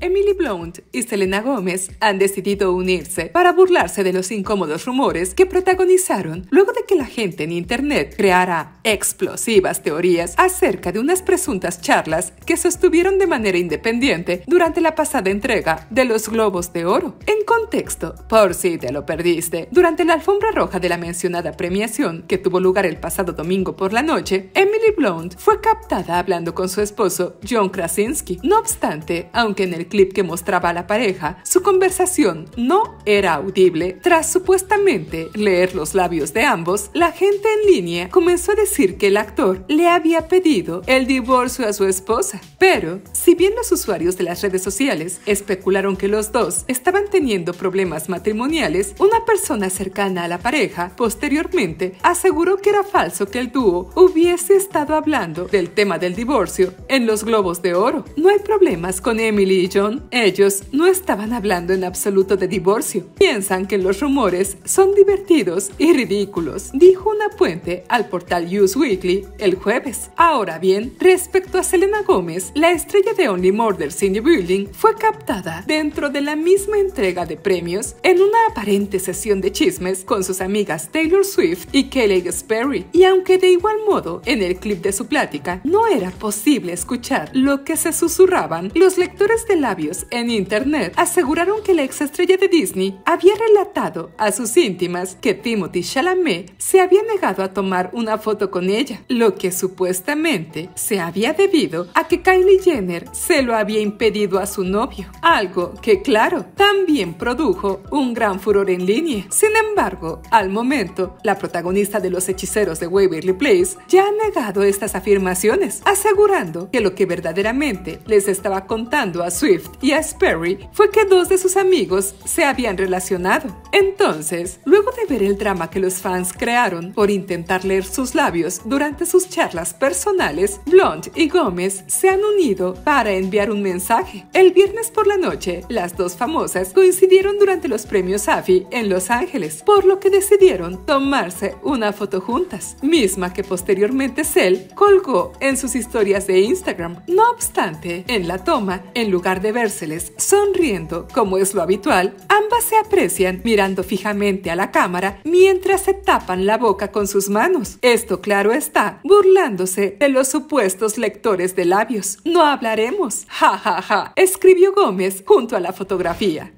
Emily Blunt y Selena Gómez han decidido unirse para burlarse de los incómodos rumores que protagonizaron luego de que la gente en Internet creara explosivas teorías acerca de unas presuntas charlas que sostuvieron de manera independiente durante la pasada entrega de los Globos de Oro. En contexto, por si te lo perdiste, durante la alfombra roja de la mencionada premiación que tuvo lugar el pasado domingo por la noche, Emily Blunt fue captada hablando con su esposo John Krasinski. No obstante, aunque en el clip que mostraba a la pareja, su conversación no era audible. Tras supuestamente leer los labios de ambos, la gente en línea comenzó a decir que el actor le había pedido el divorcio a su esposa. Pero, si bien los usuarios de las redes sociales especularon que los dos estaban teniendo problemas matrimoniales, una persona cercana a la pareja posteriormente aseguró que era falso que el dúo hubiese estado hablando del tema del divorcio en los Globos de Oro. No hay problemas con Emily y ellos no estaban hablando en absoluto de divorcio. Piensan que los rumores son divertidos y ridículos, dijo una puente al portal Us Weekly el jueves. Ahora bien, respecto a Selena Gómez, la estrella de Only Murders in the Building fue captada dentro de la misma entrega de premios en una aparente sesión de chismes con sus amigas Taylor Swift y Kelly Sperry. Y aunque de igual modo, en el clip de su plática, no era posible escuchar lo que se susurraban, los lectores de la en Internet aseguraron que la ex estrella de Disney había relatado a sus íntimas que Timothy Chalamet se había negado a tomar una foto con ella, lo que supuestamente se había debido a que Kylie Jenner se lo había impedido a su novio, algo que claro, también produjo un gran furor en línea. Sin embargo, al momento, la protagonista de Los Hechiceros de Waverly Place ya ha negado estas afirmaciones, asegurando que lo que verdaderamente les estaba contando a Swift y a Sperry fue que dos de sus amigos se habían relacionado. Entonces, luego de ver el drama que los fans crearon por intentar leer sus labios durante sus charlas personales, Blunt y Gómez se han unido para enviar un mensaje. El viernes por la noche, las dos famosas coincidieron durante los premios AFI en Los Ángeles, por lo que decidieron tomarse una foto juntas, misma que posteriormente Cell colgó en sus historias de Instagram. No obstante, en la toma, en lugar de verseles sonriendo como es lo habitual, ambas se aprecian mirando fijamente a la cámara mientras se tapan la boca con sus manos. Esto claro está, burlándose de los supuestos lectores de labios. No hablaremos. Ja, ja, ja, escribió Gómez junto a la fotografía.